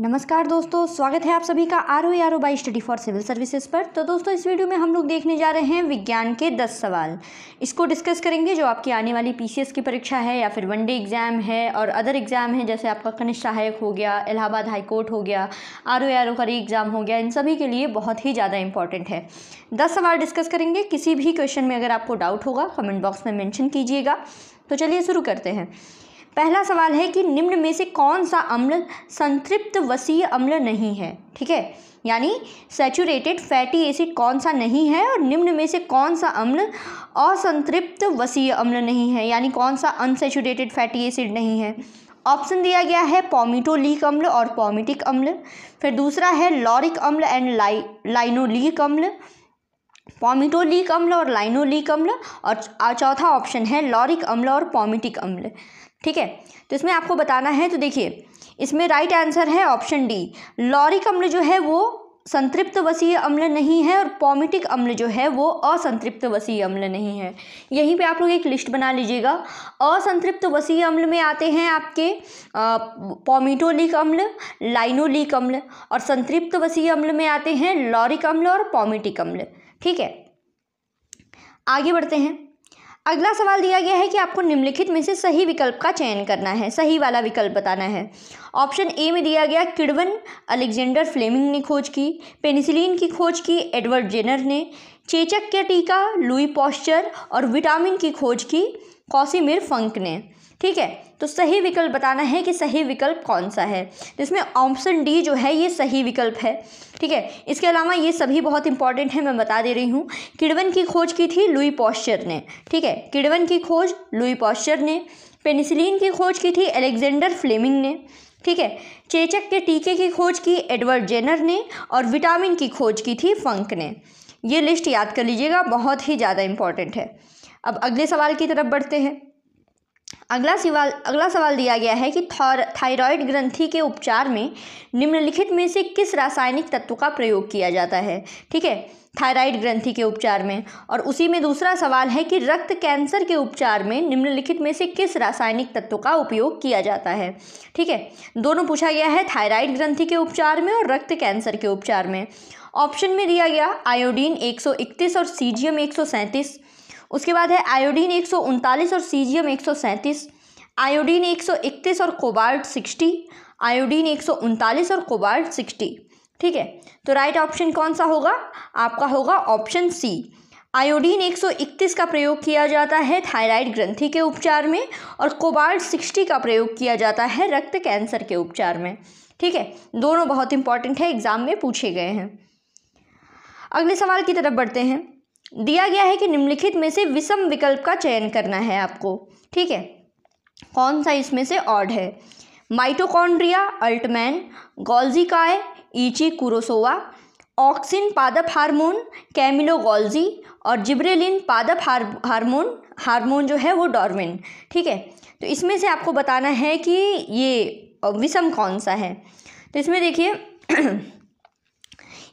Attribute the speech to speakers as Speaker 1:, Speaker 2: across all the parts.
Speaker 1: नमस्कार दोस्तों स्वागत है आप सभी का R O R O by study for civil services पर तो दोस्तों इस वीडियो में हम लोग देखने जा रहे हैं विज्ञान के दस सवाल इसको डिस्कस करेंगे जो आपकी आने वाली पीसीएस की परीक्षा है या फिर वनडे एग्ज़ाम है और अदर एग्ज़ाम है जैसे आपका कनिष्ठ सहायक हो गया इलाहाबाद हाईकोर्ट हो गया आर ओ आर ओ का री एग्ज़ाम हो गया इन सभी के लिए बहुत ही ज़्यादा इंपॉर्टेंट है दस सवाल डिस्कस करेंगे किसी भी क्वेश्चन में अगर आपको डाउट होगा कमेंट बॉक्स में मैंशन कीजिएगा तो चलिए शुरू करते हैं पहला सवाल है कि निम्न में से कौन सा अम्ल संतृप्त वसीय अम्ल नहीं है ठीक है यानी सेचूरेटेड फैटी एसिड कौन सा नहीं है और निम्न में से कौन सा अम्ल असंतृप्त वसीय अम्ल नहीं है यानी कौन सा अनसेचूरेटेड फैटी एसिड नहीं है ऑप्शन दिया गया है पॉमिटोलिक अम्ल और पॉमिटिक अम्ल फिर दूसरा है लॉरिक अम्ल एंड लाई लाइनोलिक अम्ल पॉमिटोलिक अम्ल और लाइनोलिक अम्ल और चौथा ऑप्शन है लॉरिक अम्ल और पॉमिटिक अम्ल ठीक है तो इसमें आपको बताना है तो देखिए इसमें राइट आंसर है ऑप्शन डी लॉरिक अम्ल जो है वो संतृप्त वसीय अम्ल नहीं है और पॉमिटिक अम्ल जो है वो असंतृप्त वसीय अम्ल नहीं है यहीं पे आप लोग एक लिस्ट बना लीजिएगा असंतृप्त वसीय अम्ल में आते हैं आपके पॉमिटोलिक अम्ल लाइनोलिक अम्ल और संतृप्त वसीय अम्ल में आते हैं लॉरिक अम्ल और पॉमिटिक अम्ल ठीक है आगे बढ़ते हैं अगला सवाल दिया गया है कि आपको निम्नलिखित में से सही विकल्प का चयन करना है सही वाला विकल्प बताना है ऑप्शन ए में दिया गया किडवन अलेक्जेंडर फ्लेमिंग ने खोज की पेनिसिलिन की खोज की एडवर्ड जेनर ने चेचक के टीका लुई पॉस्चर और विटामिन की खोज की कॉसीमिर फंक ने ठीक है तो सही विकल्प बताना है कि सही विकल्प कौन सा है जिसमें ऑप्शन डी जो है ये सही विकल्प है ठीक है इसके अलावा ये सभी बहुत इंपॉर्टेंट है मैं बता दे रही हूँ किड़वन की खोज की थी लुई पॉस्चर ने ठीक है किड़वन की खोज लुई पॉस्चर ने पेनिसिलिन की खोज की थी एलेक्जेंडर फ्लेमिंग ने ठीक है चेचक के टीके की खोज की एडवर्ड जेनर ने और विटामिन की खोज की थी फंक ने ये लिस्ट याद कर लीजिएगा बहुत ही ज़्यादा इम्पॉर्टेंट है अब अगले सवाल की तरफ बढ़ते हैं अगला सवाल अगला सवाल दिया गया है कि थायराइड ग्रंथि के उपचार में निम्नलिखित में से किस रासायनिक तत्व का प्रयोग किया जाता है ठीक है थायराइड ग्रंथि के उपचार में और उसी में दूसरा सवाल है कि रक्त कैंसर के उपचार में निम्नलिखित में से किस रासायनिक तत्व का उपयोग किया जाता है ठीक है दोनों पूछा गया है थायराइड ग्रंथि के उपचार में और रक्त कैंसर के उपचार में ऑप्शन में दिया गया आयोडीन 131 और सीजियम उसके बाद है आयोडीन एक और सीजियम एक आयोडीन 131 और कोबाल्ट 60 आयोडीन एक और कोबाल्ट 60 ठीक है तो राइट ऑप्शन कौन सा होगा आपका होगा ऑप्शन सी आयोडीन 131 का प्रयोग किया जाता है थायराइड ग्रंथि के उपचार में और कोबाल्ट 60 का प्रयोग किया जाता है रक्त कैंसर के उपचार में ठीक है दोनों बहुत इंपॉर्टेंट है एग्ज़ाम में पूछे गए हैं अगले सवाल की तरफ बढ़ते हैं दिया गया है कि निम्नलिखित में से विषम विकल्प का चयन करना है आपको ठीक है कौन सा इसमें से ऑड है माइटोकॉन्ड्रिया अल्टमैन गोल्जिकाय ईची कुरोसोवा ऑक्सिन पादप हार्मोन कैमिलोगोल्जी और जिब्रेलिन पादप हार हार्मोन हार्मोन जो है वो डॉर्मिन ठीक है तो इसमें से आपको बताना है कि ये विषम कौन सा है तो इसमें देखिए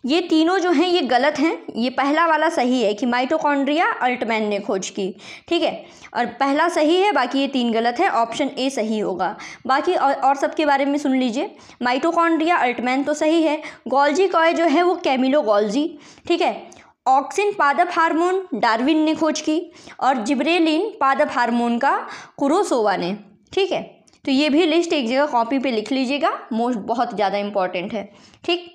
Speaker 1: ये तीनों जो हैं ये गलत हैं ये पहला वाला सही है कि माइटोकॉन्ड्रिया अल्टमैन ने खोज की ठीक है और पहला सही है बाकी ये तीन गलत है ऑप्शन ए सही होगा बाकी और, और सब के बारे में सुन लीजिए माइटोकॉन्ड्रिया अल्टमैन तो सही है गोल्जी कॉय जो है वो कैमिलो गोल्जी ठीक है ऑक्सिन पादप हार्मोन डार्विन ने खोज की और जिब्रेलिन पादप हार्मोन का कुरोसोवा ने ठीक है तो ये भी लिस्ट एक जगह कॉपी पे लिख लीजिएगा मोस्ट बहुत ज़्यादा इंपॉर्टेंट है ठीक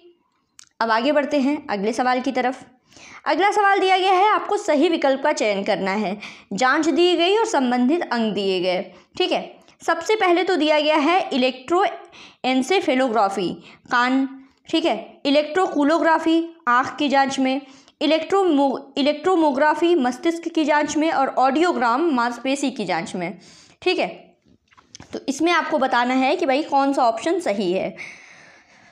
Speaker 1: अब आगे बढ़ते हैं अगले सवाल की तरफ अगला सवाल दिया गया है आपको सही विकल्प का चयन करना है जांच दी गई और संबंधित अंग दिए गए ठीक है सबसे पहले तो दिया गया है इलेक्ट्रो एनसेफेलोग्राफी कान ठीक है इलेक्ट्रोकूलोग्राफी आँख की जांच में इलेक्ट्रोमो इलेक्ट्रोमोग्राफी मस्तिष्क की जांच में और ऑडियोग्राम मांसपेशी की जांच में ठीक है तो इसमें आपको बताना है कि भाई कौन सा ऑप्शन सही है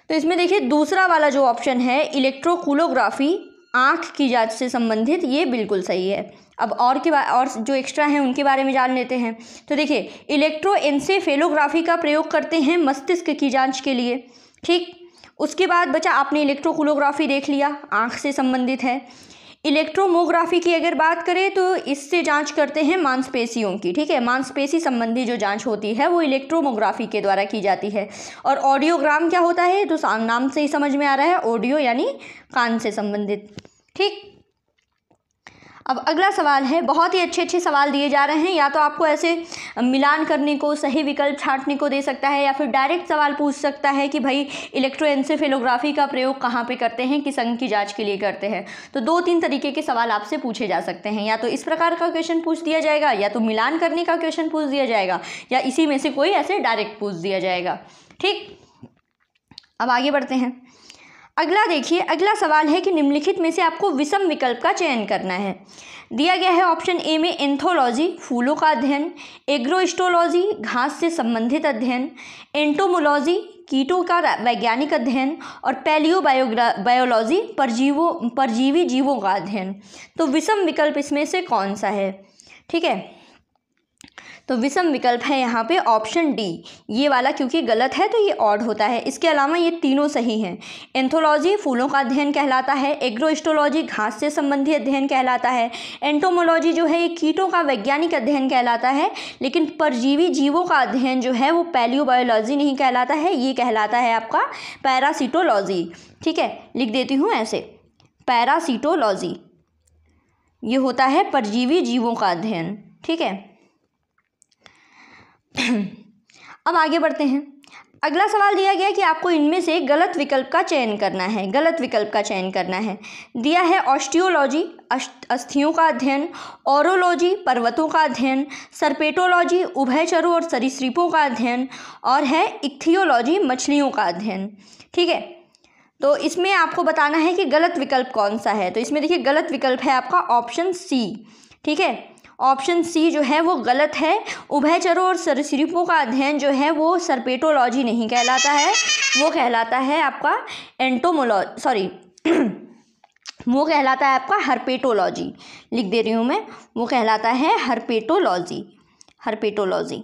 Speaker 1: तो इसमें देखिए दूसरा वाला जो ऑप्शन है इलेक्ट्रोकूलोग्राफी आँख की जांच से संबंधित ये बिल्कुल सही है अब और के और जो एक्स्ट्रा हैं उनके बारे में जान लेते हैं तो देखिए इलेक्ट्रो एनसेफेलोग्राफी का प्रयोग करते हैं मस्तिष्क की जांच के लिए ठीक उसके बाद बचा आपने इलेक्ट्रोकुलोग्राफी देख लिया आँख से संबंधित है इलेक्ट्रोमोग्राफी की अगर बात करें तो इससे जांच करते हैं मांसपेशियों की ठीक है मांसपेशी संबंधी जो जांच होती है वो इलेक्ट्रोमोग्राफी के द्वारा की जाती है और ऑडियोग्राम क्या होता है तो नाम से ही समझ में आ रहा है ऑडियो यानी कान से संबंधित ठीक अब अगला सवाल है बहुत ही अच्छे अच्छे सवाल दिए जा रहे हैं या तो आपको ऐसे मिलान करने को सही विकल्प छाँटने को दे सकता है या फिर डायरेक्ट सवाल पूछ सकता है कि भाई इलेक्ट्रोएन्सेफेलोग्राफी का प्रयोग कहाँ पे करते हैं किस अंग की जाँच के लिए करते हैं तो दो तीन तरीके के सवाल आपसे पूछे जा सकते हैं या तो इस प्रकार का क्वेश्चन पूछ दिया जाएगा या तो मिलान करने का क्वेश्चन पूछ दिया जाएगा या इसी में से कोई ऐसे डायरेक्ट पूछ दिया जाएगा ठीक अब आगे बढ़ते हैं अगला देखिए अगला सवाल है कि निम्नलिखित में से आपको विषम विकल्प का चयन करना है दिया गया है ऑप्शन ए में एंथोलॉजी फूलों का अध्ययन एग्रोस्टोलॉजी घास से संबंधित अध्ययन एंटोमोलॉजी कीटों का वैज्ञानिक अध्ययन और पैलियो बायोग्रा बायोलॉजी परजीवों परजीवी जीवों का अध्ययन तो विषम विकल्प इसमें से कौन सा है ठीक है तो विषम विकल्प है यहाँ पे ऑप्शन डी ये वाला क्योंकि गलत है तो ये ऑड होता है इसके अलावा ये तीनों सही हैं एंथोलॉजी फूलों का अध्ययन कहलाता है एग्रोस्टोलॉजी घास से संबंधी अध्ययन कहलाता है एंटोमोलॉजी जो है ये कीटों का वैज्ञानिक अध्ययन कहलाता है लेकिन परजीवी जीवों का अध्ययन जो है वो पैलियोबायोलॉजी नहीं कहलाता है ये कहलाता है आपका पैरासीटोलॉजी ठीक है लिख देती हूँ ऐसे पैरासीटोलॉजी ये होता है परजीवी जीवों का अध्ययन ठीक है अब आगे बढ़ते हैं अगला सवाल दिया गया कि आपको इनमें से गलत विकल्प का चयन करना है गलत विकल्प का चयन करना है दिया है ऑस्टियोलॉजी अस्थियों का अध्ययन औरोलॉजी पर्वतों का अध्ययन सरपेटोलॉजी उभयचरों और सरीसृपों का अध्ययन और है इक्थियोलॉजी मछलियों का अध्ययन ठीक है तो इसमें आपको बताना है कि गलत विकल्प कौन सा है तो इसमें देखिए गलत विकल्प है आपका ऑप्शन सी ठीक है ऑप्शन सी जो है वो गलत है उभयचरों और सरसरीपों का अध्ययन जो है वो सरपेटोलॉजी नहीं कहलाता है वो कहलाता है आपका एंटोमोलॉ सॉरी वो कहलाता है आपका हरपेटोलॉजी लिख दे रही हूँ मैं वो कहलाता है हरपेटोलॉजी हरपेटोलॉजी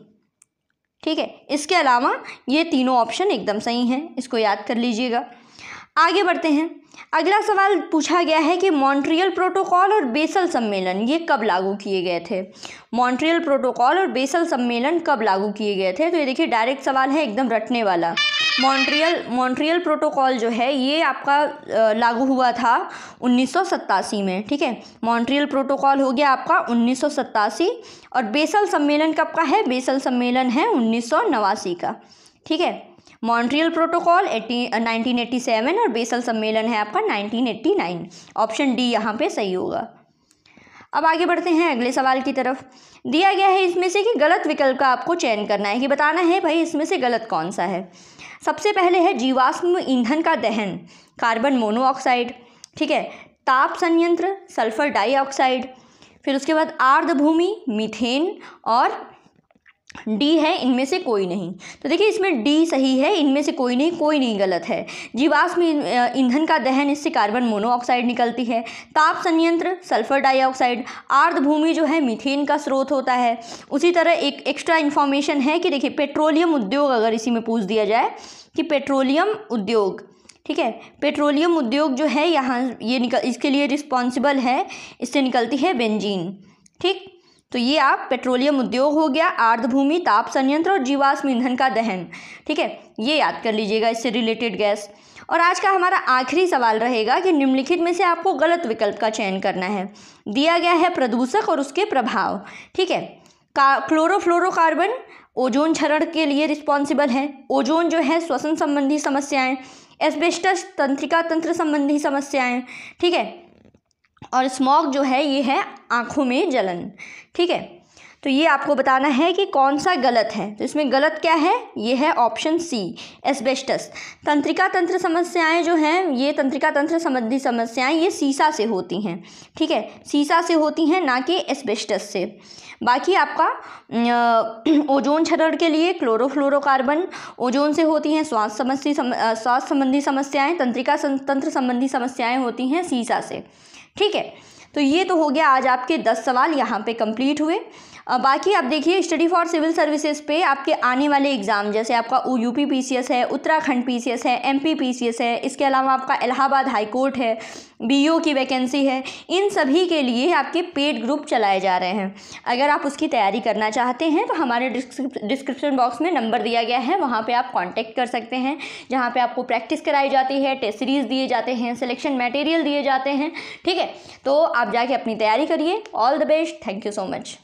Speaker 1: ठीक है इसके अलावा ये तीनों ऑप्शन एकदम सही हैं इसको याद कर लीजिएगा आगे बढ़ते हैं अगला सवाल पूछा गया है कि मॉन्ट्रियल प्रोटोकॉल और बेसल सम्मेलन ये कब लागू किए गए थे मॉन्ट्रियल प्रोटोकॉल और बेसल सम्मेलन कब लागू किए गए थे तो ये देखिए डायरेक्ट सवाल है एकदम रटने वाला मॉन्ट्रियल मॉन्ट्रियल प्रोटोकॉल जो है ये आपका लागू हुआ था उन्नीस में ठीक है मॉन्ट्रियल प्रोटोकॉल हो गया आपका उन्नीस और बेसल सम्मेलन कब का है बेसल सम्मेलन है उन्नीस का ठीक है मॉन्ट्रियल प्रोटोकॉल नाइनटीन सेवन और बेसल सम्मेलन है आपका nineteen eighty nine option D यहाँ पे सही होगा अब आगे बढ़ते हैं अगले सवाल की तरफ दिया गया है इसमें से कि गलत विकल्प का आपको चयन करना है कि बताना है भाई इसमें से गलत कौन सा है सबसे पहले है जीवाश्म ईंधन का दहन कार्बन मोनोऑक्साइड ठीक है ताप संयंत्र सल्फर डाइऑक्साइड फिर उसके बाद आर्द्रभूमि मीथेन और डी है इनमें से कोई नहीं तो देखिए इसमें डी सही है इनमें से कोई नहीं कोई नहीं गलत है जीवाश्म ईंधन का दहन इससे कार्बन मोनोऑक्साइड निकलती है ताप संयंत्र सल्फर डाइऑक्साइड आर्द्र भूमि जो है मीथेन का स्रोत होता है उसी तरह एक एक्स्ट्रा इन्फॉर्मेशन है कि देखिए पेट्रोलियम उद्योग अगर इसी में पूछ दिया जाए कि पेट्रोलियम उद्योग ठीक है पेट्रोलियम उद्योग जो है यहाँ ये निकल इसके लिए रिस्पॉन्सिबल है इससे निकलती है बेंजीन ठीक तो ये आप पेट्रोलियम उद्योग हो गया आर्धभूमि ताप संयंत्र और जीवाश्म ईंधन का दहन ठीक है ये याद कर लीजिएगा इससे रिलेटेड गैस और आज का हमारा आखिरी सवाल रहेगा कि निम्नलिखित में से आपको गलत विकल्प का चयन करना है दिया गया है प्रदूषक और उसके प्रभाव ठीक है का क्लोरोफ्लोरोकार्बन ओजोन क्षरण के लिए रिस्पॉन्सिबल है ओजोन जो है श्वसन संबंधी समस्याएं एस्बेस्टस तंत्रिका तंत्र संबंधी समस्याएं ठीक है और स्मॉग जो है ये है आँखों में जलन ठीक है तो ये आपको बताना है कि कौन सा गलत है तो इसमें गलत क्या है ये है ऑप्शन सी एस्बेस्टस तंत्रिका तंत्र समस्याएं जो हैं ये तंत्रिका तंत्र संबंधी समस्याएं ये सीसा से होती हैं ठीक है सीसा से होती हैं ना कि एस्बेस्टस से बाकी आपका ओजोन क्षरण के लिए क्लोरोफ्लोरोकार्बन ओजोन से होती हैं स्वास्थ्य समस्या स्वास्थ्य संबंधी समस्याएँ तंत्रिका तंत्र संबंधी समस्याएँ होती हैं सीसा से ठीक है तो ये तो हो गया आज आपके दस सवाल यहाँ पे कंप्लीट हुए बाकी आप देखिए स्टडी फॉर सिविल सर्विसेज पे आपके आने वाले एग्ज़ाम जैसे आपका यूपी पीसीएस है उत्तराखंड पीसीएस है एमपी पीसीएस है इसके अलावा आपका इलाहाबाद हाई कोर्ट है बीओ की वैकेंसी है इन सभी के लिए आपके पेड ग्रुप चलाए जा रहे हैं अगर आप उसकी तैयारी करना चाहते हैं तो हमारे डिस्क्रिप्शन बॉक्स में नंबर दिया गया है वहाँ पर आप कॉन्टेक्ट कर सकते हैं जहाँ पर आपको प्रैक्टिस कराई जाती है टेस्ट सीरीज़ दिए जाते हैं सिलेक्शन मटेरियल दिए जाते हैं ठीक है तो आप जाके अपनी तैयारी करिए all the best thank you so much